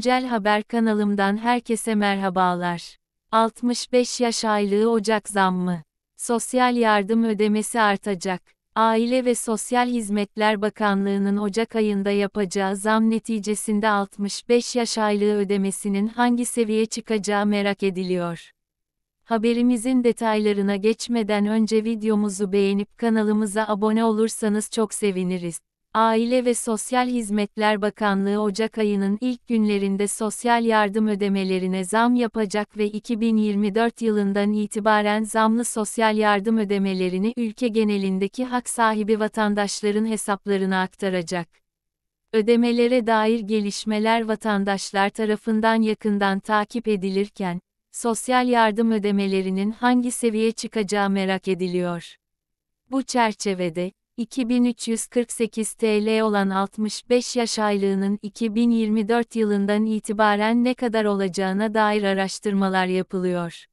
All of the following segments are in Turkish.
Güncel Haber kanalımdan herkese merhabalar. 65 yaş aylığı Ocak zammı. Sosyal yardım ödemesi artacak. Aile ve Sosyal Hizmetler Bakanlığı'nın Ocak ayında yapacağı zam neticesinde 65 yaş aylığı ödemesinin hangi seviye çıkacağı merak ediliyor. Haberimizin detaylarına geçmeden önce videomuzu beğenip kanalımıza abone olursanız çok seviniriz. Aile ve Sosyal Hizmetler Bakanlığı Ocak ayının ilk günlerinde sosyal yardım ödemelerine zam yapacak ve 2024 yılından itibaren zamlı sosyal yardım ödemelerini ülke genelindeki hak sahibi vatandaşların hesaplarına aktaracak. Ödemelere dair gelişmeler vatandaşlar tarafından yakından takip edilirken, sosyal yardım ödemelerinin hangi seviyeye çıkacağı merak ediliyor. Bu çerçevede, 2348 TL olan 65 yaş aylığının 2024 yılından itibaren ne kadar olacağına dair araştırmalar yapılıyor.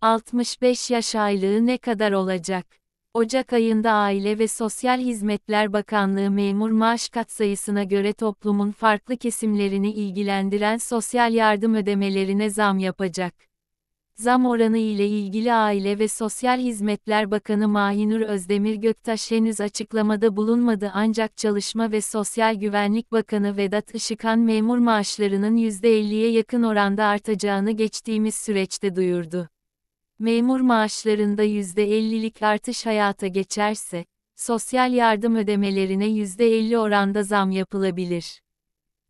65 yaş aylığı ne kadar olacak? Ocak ayında Aile ve Sosyal Hizmetler Bakanlığı memur maaş katsayısına göre toplumun farklı kesimlerini ilgilendiren sosyal yardım ödemelerine zam yapacak. Zam oranı ile ilgili Aile ve Sosyal Hizmetler Bakanı Mahinur Özdemir Göktaş henüz açıklamada bulunmadı ancak Çalışma ve Sosyal Güvenlik Bakanı Vedat Işıkhan memur maaşlarının %50'ye yakın oranda artacağını geçtiğimiz süreçte duyurdu. Memur maaşlarında %50'lik artış hayata geçerse, sosyal yardım ödemelerine %50 oranda zam yapılabilir.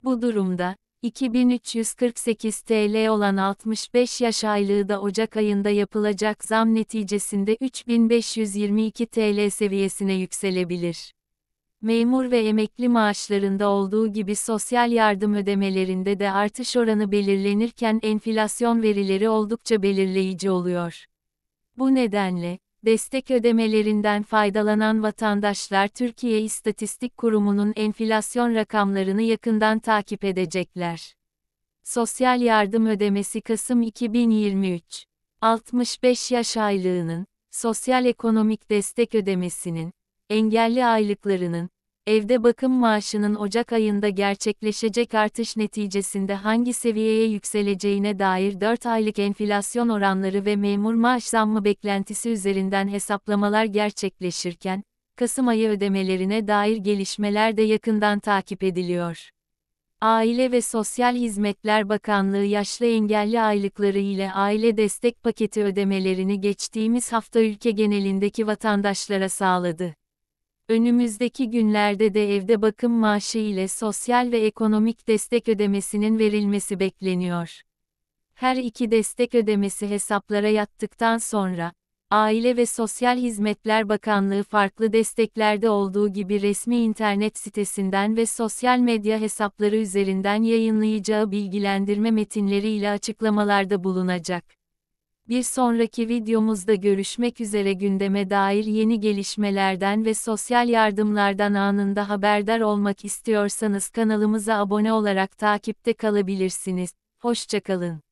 Bu durumda, 2348 TL olan 65 yaş aylığı da Ocak ayında yapılacak zam neticesinde 3522 TL seviyesine yükselebilir. Memur ve emekli maaşlarında olduğu gibi sosyal yardım ödemelerinde de artış oranı belirlenirken enflasyon verileri oldukça belirleyici oluyor. Bu nedenle, destek ödemelerinden faydalanan vatandaşlar Türkiye İstatistik Kurumu'nun enflasyon rakamlarını yakından takip edecekler. Sosyal yardım ödemesi Kasım 2023. 65 yaş aylığının, sosyal ekonomik destek ödemesinin, engelli aylıklarının, evde bakım maaşının Ocak ayında gerçekleşecek artış neticesinde hangi seviyeye yükseleceğine dair 4 aylık enflasyon oranları ve memur maaş zammı beklentisi üzerinden hesaplamalar gerçekleşirken, Kasım ayı ödemelerine dair gelişmeler de yakından takip ediliyor. Aile ve Sosyal Hizmetler Bakanlığı yaşlı engelli aylıkları ile aile destek paketi ödemelerini geçtiğimiz hafta ülke genelindeki vatandaşlara sağladı. Önümüzdeki günlerde de evde bakım maaşı ile sosyal ve ekonomik destek ödemesinin verilmesi bekleniyor. Her iki destek ödemesi hesaplara yattıktan sonra, Aile ve Sosyal Hizmetler Bakanlığı farklı desteklerde olduğu gibi resmi internet sitesinden ve sosyal medya hesapları üzerinden yayınlayacağı bilgilendirme metinleri ile açıklamalarda bulunacak. Bir sonraki videomuzda görüşmek üzere gündeme dair yeni gelişmelerden ve sosyal yardımlardan anında haberdar olmak istiyorsanız kanalımıza abone olarak takipte kalabilirsiniz. Hoşçakalın.